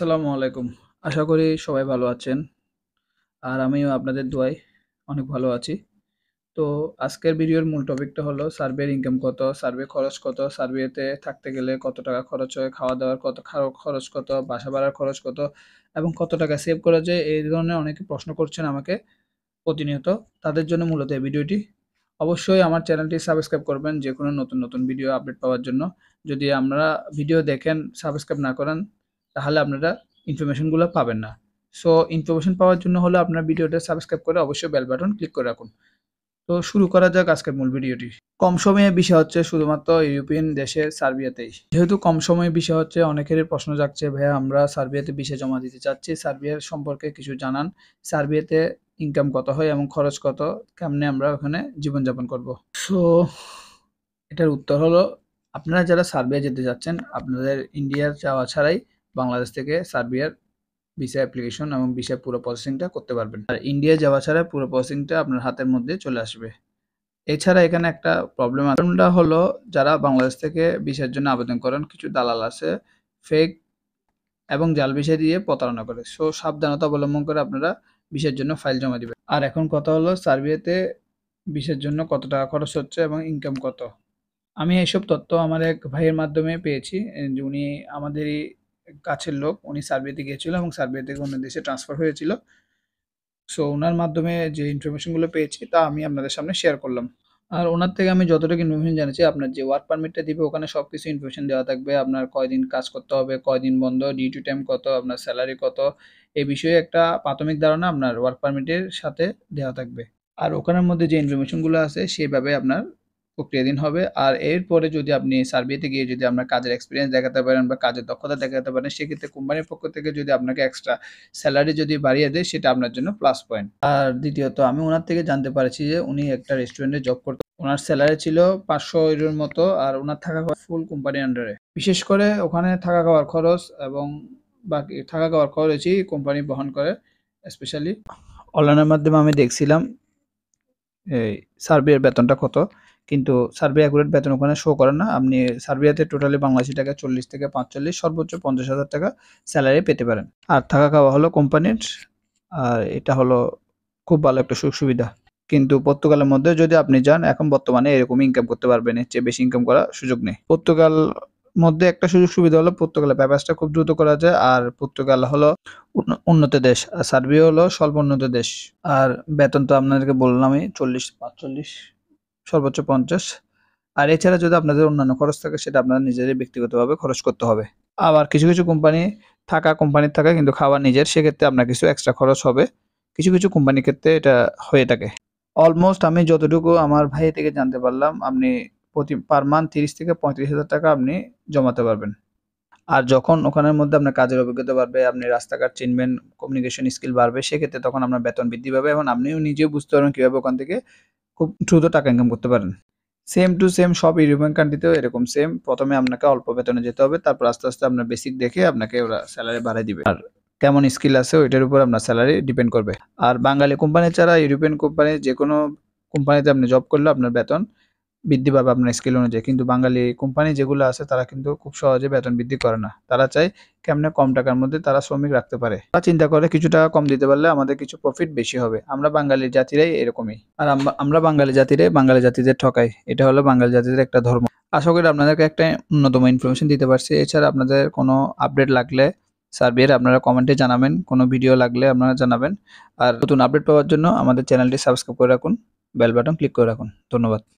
আসসালামু আলাইকুম আশা করি সবাই ভালো আছেন আর আমিও আপনাদের দোয়াই অনেক ভালো আছি তো আজকের ভিডিওর মূল টপিকটা হলো সার্ভের ইনকাম কত সার্ভে খরচ কত সার্ভেতে থাকতে গেলে কত টাকা খরচ হয় খাওয়া দাওয়ার কত খরচ কত বাসা ভাড়ার খরচ কত এবং কত টাকা সেভ করা যায় এই ধরনের অনেকে প্রশ্ন করছেন আমাকে প্রতিনিয়ত তাদের জন্য মূলত এই ভিডিওটি অবশ্যই আমার চ্যানেলটি সাবস্ক্রাইব করবেন যে কোনো নতুন নতুন ভিডিও আপডেট পাওয়ার জন্য যদি আমরা ভিডিও দেখেন সাবস্ক্রাইব না করেন তাহলে আপনারা ইনফরমেশনগুলো পাবেন না সো ইনফরমেশন পাওয়ার জন্য হলো আপনার ভিডিওটা সাবস্ক্রাইব করে অবশ্যই বেল বাটন ক্লিক করে রাখুন তো শুরু করা যাক আজকের মূল ভিডিওটি কম সময়ে বিষয় হচ্ছে শুধুমাত্র ইউরোপিয়ান দেশে সার্বিয়াতেই যেহেতু কম সময়ে বিষয় হচ্ছে অনেকেরই প্রশ্ন যাচ্ছে ভাইয়া আমরা সার্বিয়াতে বিষয় জমা দিতে চাচ্ছি সার্বিয়ার সম্পর্কে কিছু জানান সার্বিয়াতে ইনকাম কত হয় এবং খরচ কত কেমনে আমরা ওখানে জীবনযাপন করব সো এটার উত্তর হলো আপনারা যারা সার্বিয়া যেতে যাচ্ছেন আপনাদের ইন্ডিয়ার যাওয়া ছাড়াই বাংলাদেশ থেকে সার্বিয়ার ভিসা অ্যাপ্লিকেশন এবং ভিসা পুরো প্রসেসিংটা করতে পারবেন আর ইন্ডিয়া যাওয়া ছাড়া পুরো প্রসেসিংটা আপনার হাতের মধ্যে চলে আসবে এছাড়া এখানে একটা প্রবলেম আছেটা হলো যারা বাংলাদেশ থেকে ভিসার জন্য আবেদন করেন কিছু দালাল আছে ফেক এবং জাল ভিসা দিয়ে প্রতারণা করে সো সাবধানতা অবলম্বন করে আপনারা ভিসার জন্য ফাইল জমা দেবেন আর এখন কথা হলো সার্বিয়াতে ভিসার জন্য কত টাকা খরচ হচ্ছে এবং ইনকাম কত আমি এইসব তথ্য আমার এক ভাইয়ের মাধ্যমে পেয়েছি উনি আমাদেরই কাছের লোক উনি সার্ভেতে গিয়েছিল এবং সার্ভে থেকে অন্য দেশে ট্রান্সফার হয়েছিল সো ওনার মাধ্যমে যে ইনফরমেশনগুলো পেয়েছি তা আমি আপনাদের সামনে শেয়ার করলাম আর ওনার থেকে আমি যতটুকু ইনফরমেশন জানেছি আপনার যে ওয়ার্ক পারমিটটা দিবে ওখানে সব কিছু ইনফরমেশন দেওয়া থাকবে আপনার কয়দিন কাজ করতে হবে কয়দিন বন্ধ ডিউটি টাইম কত আপনার স্যালারি কত এ বিষয়ে একটা প্রাথমিক ধারণা আপনার ওয়ার্ক পারমিটের সাথে দেওয়া থাকবে আর ওখানের মধ্যে যে ইনফরমেশনগুলো আছে সেভাবে আপনার প্রক্রিয়াধীন হবে আর এরপরে যদি আপনি সার্ভেতে গিয়ে যদি আপনার কাজের এক্সপিরিয়েন্স দেখাতে পারেন বা কাজের দক্ষতা দেখাতে পারেন সেক্ষেত্রে কোম্পানির পক্ষ থেকে যদি আপনাকে এক্সট্রা স্যালারি যদি বাড়িয়ে দেয় সেটা আপনার জন্য প্লাস পয়েন্ট আর দ্বিতীয়ত আমি ওনার থেকে জানতে পারছি যে উনি একটা রেস্টুরেন্টে জব করতে ওনার স্যালারি ছিল পাঁচশো ইউরোর মতো আর ওনার থাকা খাওয়া ফুল কোম্পানির আন্ডারে বিশেষ করে ওখানে থাকা খাওয়ার খরচ এবং বাকি থাকা খাওয়ার খরচই কোম্পানি বহন করে স্পেশালি অনলাইনের মাধ্যমে আমি দেখছিলাম এই সার্ভের বেতনটা কত কিন্তু সার্ভে অ্যাকুরেট বেতন ওখানে শো করে না আপনি সার্বিয়াতে টোটালি বাংলাদেশি টাকা চল্লিশ থেকে পাঁচচল্লিশ সর্বোচ্চ পঞ্চাশ হাজার টাকা স্যালারি পেতে পারেন আর থাকা খাওয়া হলো কোম্পানির আর এটা হলো খুব ভালো একটা সুযোগ সুবিধা কিন্তু পর্তুগালের মধ্যে যদি আপনি যান এখন বর্তমানে এরকম ইনকাম করতে পারবেন এর চেয়ে বেশি ইনকাম করার সুযোগ নেই পর্তুগাল মধ্যে একটা সুযোগ সুবিধা হলো পর্তুগালের ব্যবসাটা খুব দ্রুত করা যায় আর পর্তুগাল হলো উন্নত দেশ আর সার্বিয়া হলো স্বল্প উন্নত দেশ আর বেতন তো আপনাদেরকে বললামই চল্লিশ পাঁচচল্লিশ সর্বোচ্চ পঞ্চাশ আর এছাড়া যদি আপনাদের অন্যান্য খরচ থাকে সেটা আপনারা নিজেদের ব্যক্তিগতভাবে খরচ করতে হবে আবার কিছু কিছু কোম্পানি থাকা কোম্পানির থাকা কিন্তু খাওয়া নিজের সেক্ষেত্রে আপনার কিছু এক্সট্রা খরচ হবে কিছু কিছু কোম্পানির ক্ষেত্রে এটা হয়ে থাকে অলমোস্ট আমি যতটুকু আমার ভাই থেকে জানতে পারলাম আপনি প্রতি পার মান্থ তিরিশ থেকে পঁয়ত্রিশ হাজার টাকা আপনি জমাতে পারবেন আর যখন ওখানের মধ্যে আপনার কাজের অভিজ্ঞতা বাড়বে আপনি রাস্তাঘাট চিনবেন কমিউনিকেশন স্কিল বাড়বে সেক্ষেত্রে তখন আপনার বেতন বৃদ্ধি পাবে এবং আপনিও নিজেও বুঝতে পারবেন কীভাবে ওখান থেকে খুব দ্রুত টাকা ইনকাম করতে পারেন সেম টু সেম সব ইউরোপিয়ান কান্ট্রিতেও এরকম সেম প্রথমে আপনাকে অল্প বেতনে যেতে হবে তারপর আস্তে আস্তে আপনার বেসিক দেখে আপনাকে ওরা স্যালারি বাড়াই দিবে আর কেমন স্কিল আছে ওইটার উপর আপনার স্যালারি ডিপেন্ড করবে আর বাঙালি কোম্পানি ছাড়া ইউরোপিয়ান কোম্পানি যে কোনো কোম্পানিতে আপনি জব করলে আপনার বেতন বৃদ্ধি পাবে আপনার স্কেল অনুযায়ী কিন্তু বাঙালি কোম্পানি যেগুলো আছে তারা কিন্তু খুব সহজে বেতন বৃদ্ধি করে না তারা চায় কেমনে কম টাকার মধ্যে তারা শ্রমিক রাখতে পারে তারা চিন্তা করে কিছু টাকা কম দিতে পারলে আমাদের কিছু প্রফিট বেশি হবে আমরা বাঙালি জাতিরাই এরকমই আর আমরা বাঙালি জাতিরে বাঙালি জাতিদের ঠকাই এটা হলো বাঙালি জাতিদের একটা ধর্ম আশা করি আপনাদেরকে একটা অন্যতম ইনফরমেশন দিতে পারছি এছাড়া আপনাদের কোনো আপডেট লাগলে সার্ভের আপনারা কমেন্টে জানাবেন কোনো ভিডিও লাগলে আপনারা জানাবেন আর নতুন আপডেট পাওয়ার জন্য আমাদের চ্যানেলটি সাবস্ক্রাইব করে রাখুন বেল বাটন ক্লিক করে রাখুন ধন্যবাদ